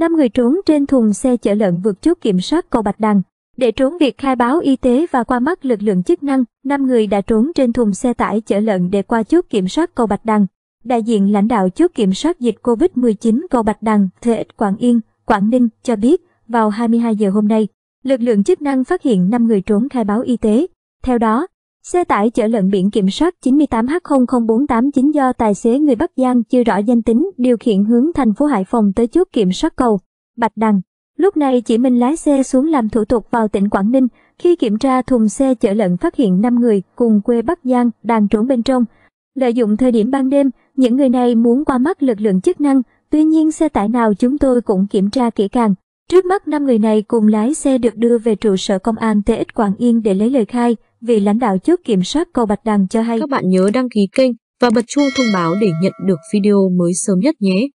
Năm người trốn trên thùng xe chở lợn vượt chốt kiểm soát cầu Bạch Đằng. Để trốn việc khai báo y tế và qua mắt lực lượng chức năng, năm người đã trốn trên thùng xe tải chở lợn để qua chốt kiểm soát cầu Bạch Đằng. Đại diện lãnh đạo chốt kiểm soát dịch COVID-19 cầu Bạch Đằng, Thuệ Ích Quảng Yên, Quảng Ninh cho biết, vào 22 giờ hôm nay, lực lượng chức năng phát hiện 5 người trốn khai báo y tế. Theo đó, Xe tải chở lợn biển kiểm soát 98H00489 do tài xế người Bắc Giang chưa rõ danh tính điều khiển hướng thành phố Hải Phòng tới chốt kiểm soát cầu Bạch Đằng. Lúc này chỉ mình lái xe xuống làm thủ tục vào tỉnh Quảng Ninh, khi kiểm tra thùng xe chở lợn phát hiện 5 người cùng quê Bắc Giang đang trốn bên trong. Lợi dụng thời điểm ban đêm, những người này muốn qua mắt lực lượng chức năng, tuy nhiên xe tải nào chúng tôi cũng kiểm tra kỹ càng. Trước mắt năm người này cùng lái xe được đưa về trụ sở công an TX Quảng Yên để lấy lời khai, vị lãnh đạo chốt kiểm soát cầu Bạch Đằng cho hay. Các bạn nhớ đăng ký kênh và bật chuông thông báo để nhận được video mới sớm nhất nhé.